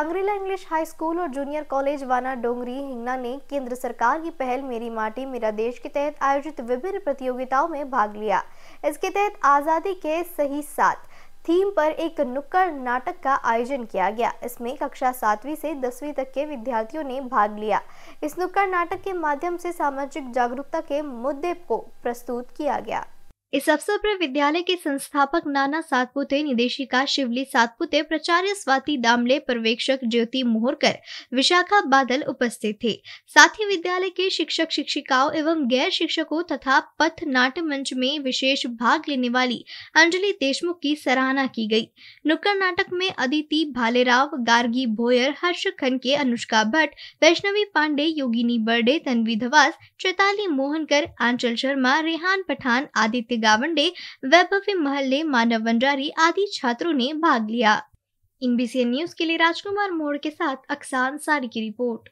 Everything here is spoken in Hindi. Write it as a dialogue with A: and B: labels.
A: कांगरीला इंग्लिश हाई स्कूल और जूनियर कॉलेज वाना डोंगरी हिंगना ने केंद्र सरकार की पहल मेरी माटी मेरा देश के तहत आयोजित विभिन्न प्रतियोगिताओं में भाग लिया इसके तहत आज़ादी के सही साथ थीम पर एक नुक्कड़ नाटक का आयोजन किया गया इसमें कक्षा सातवीं से दसवीं तक के विद्यार्थियों ने भाग लिया इस नुक्कड़ नाटक के माध्यम से सामाजिक जागरूकता के मुद्दे को प्रस्तुत किया गया इस अवसर पर विद्यालय के संस्थापक नाना सातपुते निदेशिका शिवली सातपुते प्राचार्य स्वाति दामले पर्यवेक्षक ज्योति मोहरकर विशाखा बादल उपस्थित थे साथ ही विद्यालय के शिक्षक शिक्षिकाओं एवं गैर शिक्षकों तथा पथ नाट्य मंच में विशेष भाग लेने वाली अंजलि देशमुख की सराहना की गई नुक्कड़ नाटक में अदिति भालेराव गार्गी भोयर हर्ष खनके अनुष्का भट्ट वैष्णवी पांडे योगिनी बर्डे तनवी धवास चैताली मोहनकर आंचल शर्मा रेहान पठान आदित्य गावंडे वैभवी महल्ले मानव भंडारी आदि छात्रों ने भाग लिया इन न्यूज के लिए राजकुमार मोड़ के साथ अक्सान सारी की रिपोर्ट